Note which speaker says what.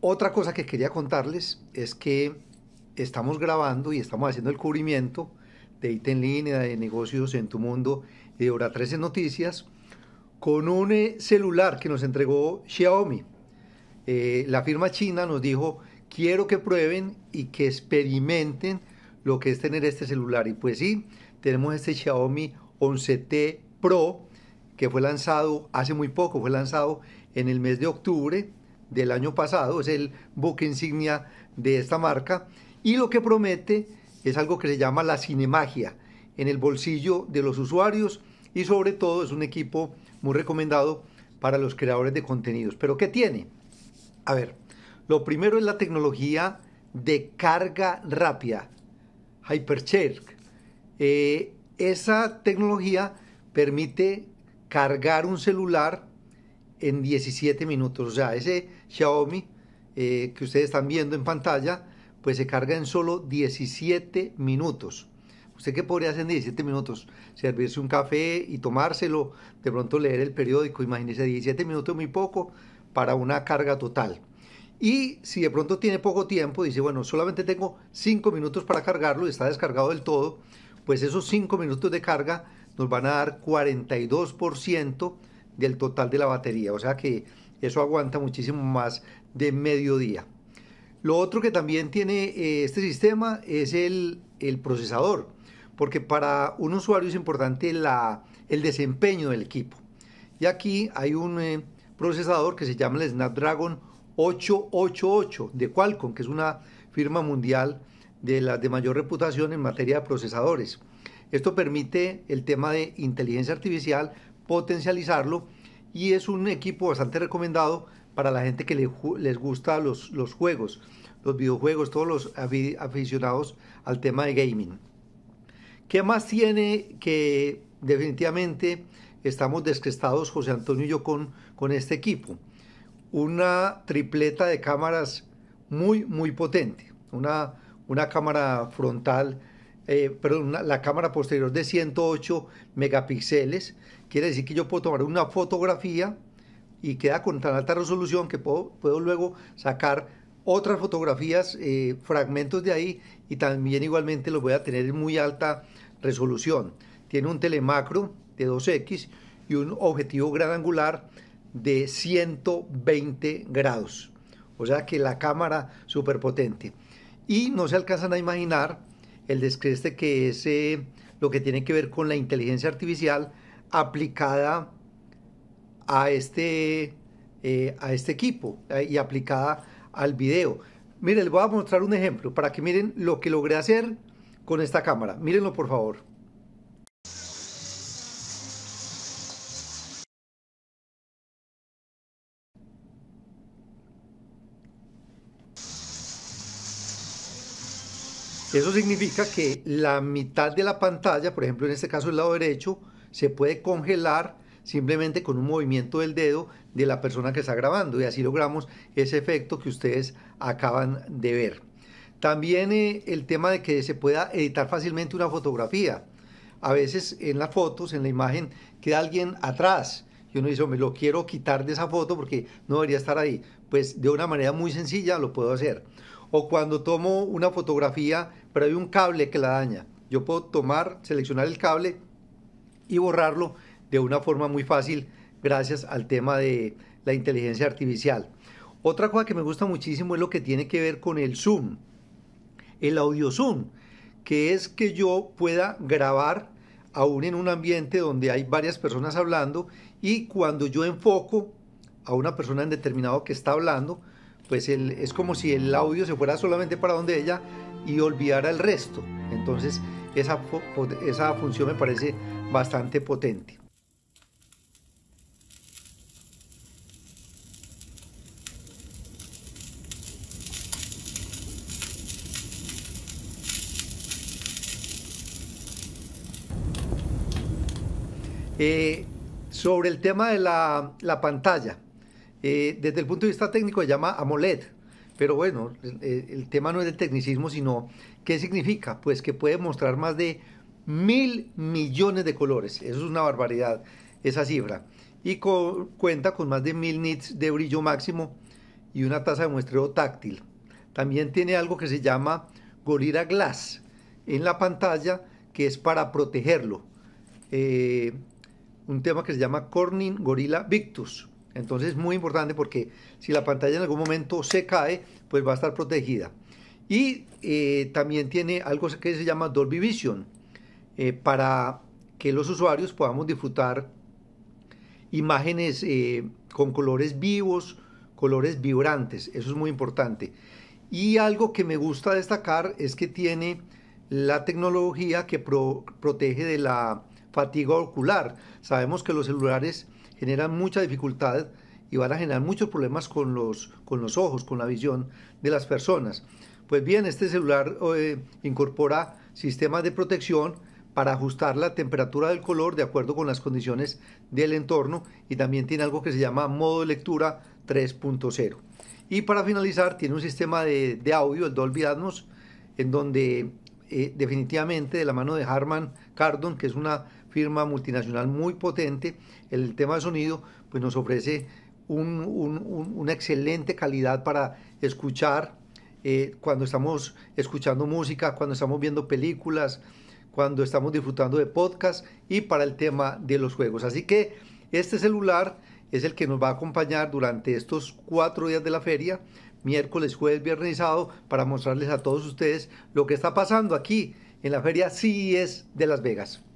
Speaker 1: Otra cosa que quería contarles es que estamos grabando y estamos haciendo el cubrimiento de IT en línea, de negocios en tu mundo de Hora 13 Noticias con un eh, celular que nos entregó Xiaomi. Eh, la firma china nos dijo, quiero que prueben y que experimenten lo que es tener este celular. Y pues sí, tenemos este Xiaomi 11T Pro que fue lanzado hace muy poco, fue lanzado en el mes de octubre del año pasado, es el book insignia de esta marca, y lo que promete es algo que se llama la cinemagia en el bolsillo de los usuarios y sobre todo es un equipo muy recomendado para los creadores de contenidos. ¿Pero qué tiene? A ver, lo primero es la tecnología de carga rápida, Hypercharge. Eh, esa tecnología permite cargar un celular en 17 minutos. O sea, ese Xiaomi eh, que ustedes están viendo en pantalla, pues se carga en solo 17 minutos. ¿Usted qué podría hacer en 17 minutos? Servirse un café y tomárselo, de pronto leer el periódico, imagínese 17 minutos muy poco para una carga total. Y si de pronto tiene poco tiempo, dice, bueno, solamente tengo 5 minutos para cargarlo y está descargado del todo, pues esos 5 minutos de carga nos van a dar 42% del total de la batería. O sea que eso aguanta muchísimo más de mediodía. Lo otro que también tiene eh, este sistema es el, procesador, porque para un usuario es importante la, el desempeño del equipo. Y aquí hay un eh, procesador que se llama el Snapdragon 888 de Qualcomm, que es una firma mundial de la de mayor reputación en materia de procesadores. Esto permite el tema de inteligencia artificial potencializarlo y es un equipo bastante recomendado para la gente que les gusta los, juegos, los videojuegos, todos los aficionados al tema de gaming. ¿Qué más tiene que definitivamente estamos descrestados José Antonio y yo con, este equipo? Una tripleta de cámaras muy, muy potente. Una, una cámara frontal eh, perdón, la cámara posterior de 108 megapíxeles. Quiere decir que yo puedo tomar una fotografía y queda con tan alta resolución que puedo, puedo luego sacar otras fotografías, eh, fragmentos de ahí y también igualmente los voy a tener en muy alta resolución. Tiene un telemacro de 2X y un objetivo gran angular de 120 grados. O sea que la cámara potente Y no se alcanzan a imaginar el descreste que es eh, lo que tiene que ver con la inteligencia artificial aplicada a este, eh, a este equipo eh, y aplicada al video. Miren, les voy a mostrar un ejemplo para que miren lo que logré hacer con esta cámara. Mírenlo por favor. Eso significa que la mitad de la pantalla, por ejemplo en este caso el lado derecho, se puede congelar simplemente con un movimiento del dedo de la persona que está grabando y así logramos ese efecto que ustedes acaban de ver. También eh, el tema de que se pueda editar fácilmente una fotografía. A veces en las fotos, en la imagen, queda alguien atrás y uno dice, me lo quiero quitar de esa foto porque no debería estar ahí. Pues de una manera muy sencilla lo puedo hacer. O cuando tomo una fotografía, pero hay un cable que la daña. Yo puedo tomar, seleccionar el cable y borrarlo de una forma muy fácil gracias al tema de la inteligencia artificial. Otra cosa que me gusta muchísimo es lo que tiene que ver con el zoom, el audio zoom, que es que yo pueda grabar aún en un ambiente donde hay varias personas hablando y cuando yo enfoco a una persona en determinado que está hablando, pues es como si el audio se fuera solamente para donde ella y olvidara el resto. Entonces esa función me parece bastante potente. Eh, sobre el tema de la, pantalla, eh, desde el punto de vista técnico se llama AMOLED, pero bueno, el, tema no es del tecnicismo, sino qué significa. Pues que puede mostrar más de mil millones de colores. Eso es una barbaridad, esa cifra. Y cuenta con más de mil nits de brillo máximo y una tasa de muestreo táctil. También tiene algo que se llama Gorilla Glass en la pantalla, que es para protegerlo. Eh, un tema que se llama Corning Gorilla Victus. Entonces es muy importante porque si la pantalla en algún momento se cae, pues va a estar protegida. Y eh, también tiene algo que se llama Dolby Vision, eh, para que los usuarios podamos disfrutar imágenes eh, con colores vivos, colores vibrantes, eso es muy importante. Y algo que me gusta destacar es que tiene la tecnología que protege de la fatiga ocular. Sabemos que los celulares generan mucha dificultad y van a generar muchos problemas con los, con los ojos, con la visión de las personas. Pues bien, este celular eh, incorpora sistemas de protección para ajustar la temperatura del color de acuerdo con las condiciones del entorno y también tiene algo que se llama modo de lectura 3.0. Y para finalizar, tiene un sistema de, audio, el Dolby Atmos, en donde eh, definitivamente de la mano de Harman Kardon, que es una firma multinacional muy potente, el tema de sonido, pues nos ofrece una excelente calidad para escuchar eh, cuando estamos escuchando música, cuando estamos viendo películas, cuando estamos disfrutando de podcast y para el tema de los juegos. Así que este celular es el que nos va a acompañar durante estos cuatro días de la feria, miércoles, jueves, viernes y sábado, para mostrarles a todos ustedes lo que está pasando aquí en la feria es de Las Vegas.